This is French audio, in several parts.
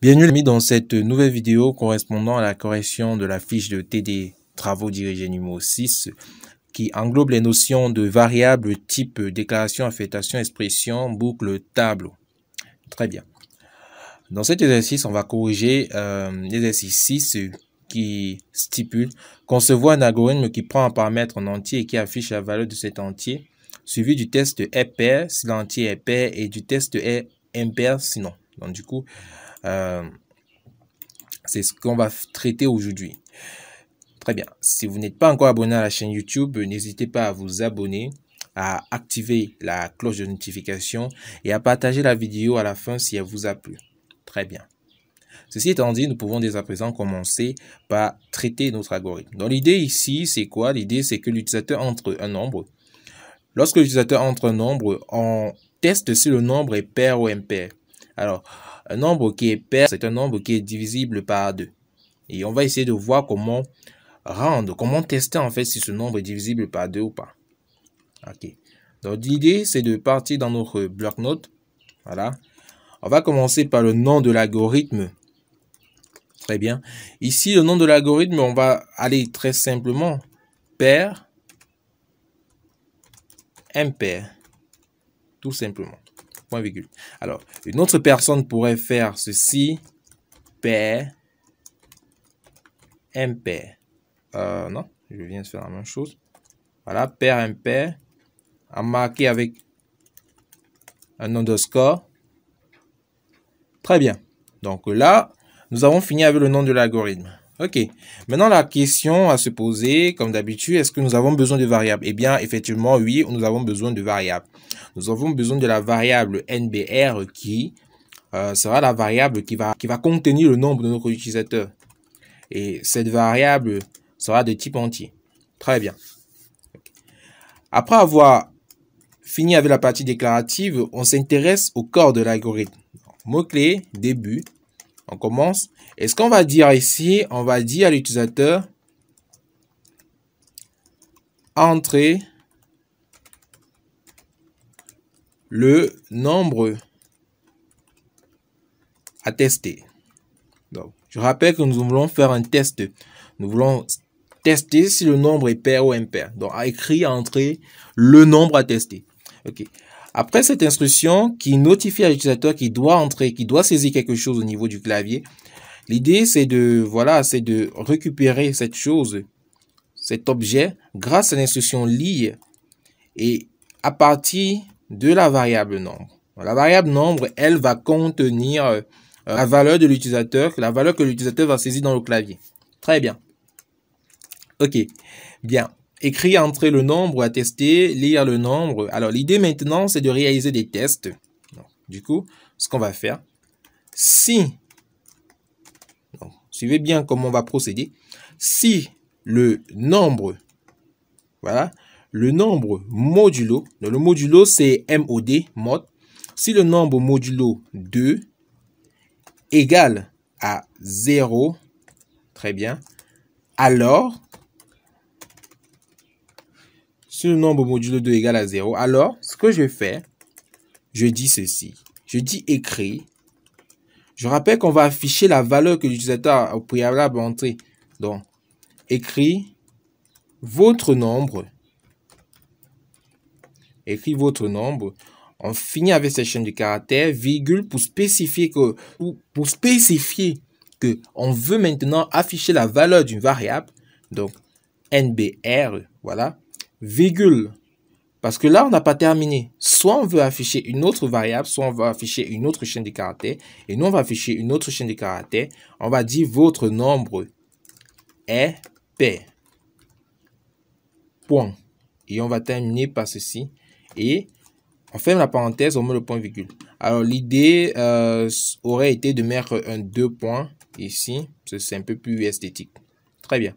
Bienvenue dans cette nouvelle vidéo correspondant à la correction de la fiche de TD Travaux dirigés numéro 6 qui englobe les notions de variables type déclaration, affectation, expression, boucle, tableau. Très bien. Dans cet exercice, on va corriger euh, l'exercice 6 qui stipule concevoir un algorithme qui prend un paramètre en entier et qui affiche la valeur de cet entier, suivi du test est pair si l'entier est pair et du test est impair sinon. Donc du coup, euh, c'est ce qu'on va traiter aujourd'hui. Très bien. Si vous n'êtes pas encore abonné à la chaîne YouTube, n'hésitez pas à vous abonner à activer la cloche de notification et à partager la vidéo à la fin si elle vous a plu. Très bien. Ceci étant dit, nous pouvons dès à présent commencer par traiter notre algorithme. Donc l'idée ici, c'est quoi L'idée, c'est que l'utilisateur entre un nombre. Lorsque l'utilisateur entre un nombre, on teste si le nombre est pair ou impair. Alors, un nombre qui est pair, c'est un nombre qui est divisible par 2. Et on va essayer de voir comment rendre, comment tester en fait si ce nombre est divisible par 2 ou pas. Ok. Donc, l'idée, c'est de partir dans notre bloc-notes. Voilà. On va commencer par le nom de l'algorithme. Très bien. Ici, le nom de l'algorithme, on va aller très simplement. Pair, impair. Tout simplement. Alors, une autre personne pourrait faire ceci. père, Impair. Euh, non, je viens de faire la même chose. Voilà, paire, impair. À marquer avec un underscore. Très bien. Donc là, nous avons fini avec le nom de l'algorithme. OK. Maintenant, la question à se poser, comme d'habitude, est-ce que nous avons besoin de variables Eh bien, effectivement, oui, nous avons besoin de variables. Nous avons besoin de la variable NBR qui euh, sera la variable qui va, qui va contenir le nombre de nos utilisateurs. Et cette variable sera de type entier. Très bien. Après avoir fini avec la partie déclarative, on s'intéresse au corps de l'algorithme. Mot-clé, début, on commence. Et ce qu'on va dire ici, on va dire à l'utilisateur entrer le nombre à tester. Donc, je rappelle que nous voulons faire un test. Nous voulons tester si le nombre est pair ou impair. Donc, à écrire, entrer le nombre à tester. OK. Après cette instruction qui notifie à l'utilisateur qu'il doit entrer, qu'il doit saisir quelque chose au niveau du clavier, l'idée c'est de, voilà, c'est de récupérer cette chose, cet objet, grâce à l'instruction lire et à partir de la variable nombre. La variable nombre, elle va contenir euh, la valeur de l'utilisateur, la valeur que l'utilisateur va saisir dans le clavier. Très bien. Ok. Bien écrire, entrer le nombre à tester, lire le nombre. Alors, l'idée maintenant, c'est de réaliser des tests. du coup, ce qu'on va faire, si, suivez bien comment on va procéder, si le nombre, voilà, le nombre modulo, le modulo c'est MOD, mod, si le nombre modulo 2 égale à 0, très bien, alors si le nombre modulo 2 égale à 0, alors ce que je fais, je dis ceci. Je dis écrit. Je rappelle qu'on va afficher la valeur que l'utilisateur a au préalable entrée. Donc, écrit votre nombre. Écrit votre nombre. On finit avec cette chaîne de caractère, virgule, pour spécifier que, pour spécifier que on veut maintenant afficher la valeur d'une variable. Donc, NBR, voilà virgule. Parce que là, on n'a pas terminé. Soit on veut afficher une autre variable, soit on veut afficher une autre chaîne de caractères. Et nous, on va afficher une autre chaîne de caractères. On va dire votre nombre est p Point. Et on va terminer par ceci. Et on ferme la parenthèse, on met le point virgule. Alors, l'idée euh, aurait été de mettre un deux points ici. C'est un peu plus esthétique. Très bien.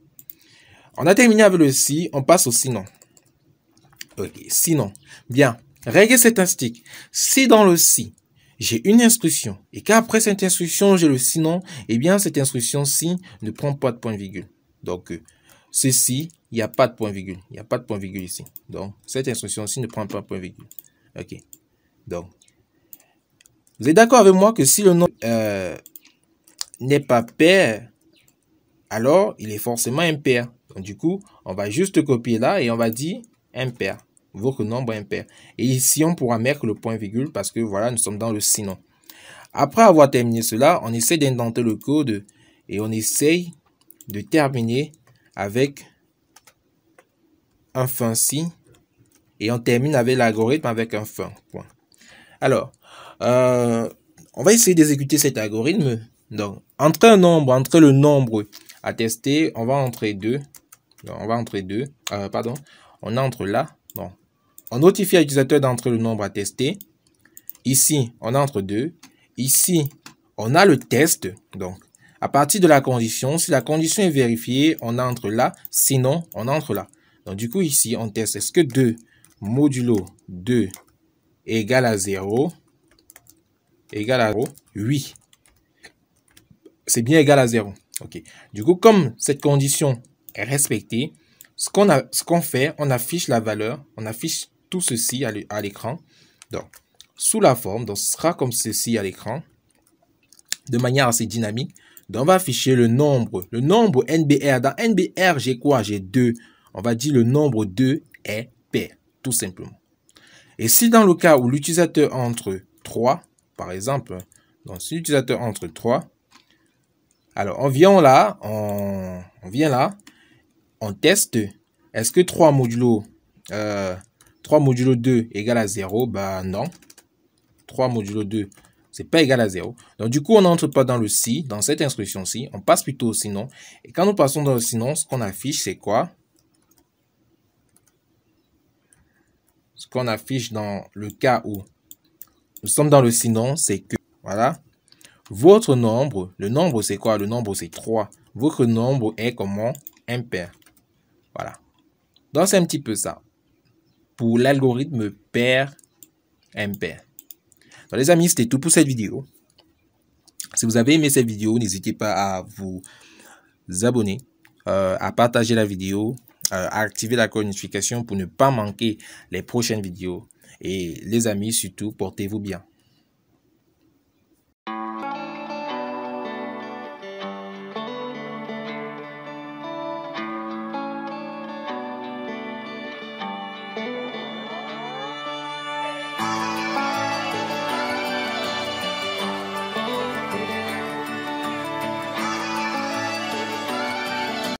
On a terminé avec le si. On passe au sinon. OK. Sinon, bien, règle statistique. Si dans le si, j'ai une instruction et qu'après cette instruction, j'ai le sinon, eh bien, cette instruction si ne prend pas de point virgule. Donc, euh, ceci, il n'y a pas de point virgule. Il n'y a pas de point virgule ici. Donc, cette instruction ci ne prend pas de point virgule. OK. Donc, vous êtes d'accord avec moi que si le nom euh, n'est pas pair, alors il est forcément impair. Donc, du coup, on va juste copier là et on va dire impair, votre nombre impair. Et ici, on pourra mettre le point virgule parce que voilà, nous sommes dans le sinon. Après avoir terminé cela, on essaie d'indenter le code et on essaye de terminer avec un fin si et on termine avec l'algorithme avec un fin. Point. Alors, euh, on va essayer d'exécuter cet algorithme. Donc, entre un nombre, entre le nombre à tester, on va entrer 2. on va entrer deux euh, pardon. On entre là. non. On notifie à l'utilisateur d'entrer le nombre à tester. Ici, on entre 2. Ici, on a le test. Donc, à partir de la condition, si la condition est vérifiée, on entre là. Sinon, on entre là. Donc, du coup, ici, on teste. Est-ce que 2 modulo 2 égal à 0 égale à 0 Oui. C'est bien égal à 0. OK. Du coup, comme cette condition est respectée, ce qu'on fait, on affiche la valeur, on affiche tout ceci à l'écran. Donc, sous la forme, donc ce sera comme ceci à l'écran, de manière assez dynamique. Donc, on va afficher le nombre, le nombre NBR. Dans NBR, j'ai quoi J'ai 2. On va dire le nombre 2 est pair, tout simplement. Et si dans le cas où l'utilisateur entre 3, par exemple, donc si l'utilisateur entre 3, alors on vient là, on vient là, on teste. Est-ce que 3 modulo, 3 euh, modulo 2 égale à 0 Bah non. 3 modulo 2, c'est pas égal à 0. Donc du coup, on n'entre pas dans le si, dans cette instruction-ci. On passe plutôt au sinon. Et quand nous passons dans le sinon, ce qu'on affiche, c'est quoi Ce qu'on affiche dans le cas où nous sommes dans le sinon, c'est que, voilà, votre nombre, le nombre c'est quoi Le nombre c'est 3. Votre nombre est comment Impair. Voilà. Donc, c'est un petit peu ça. Pour l'algorithme pair-impair. Donc, les amis, c'était tout pour cette vidéo. Si vous avez aimé cette vidéo, n'hésitez pas à vous abonner, euh, à partager la vidéo, euh, à activer la cloche notification pour ne pas manquer les prochaines vidéos. Et les amis, surtout, portez-vous bien.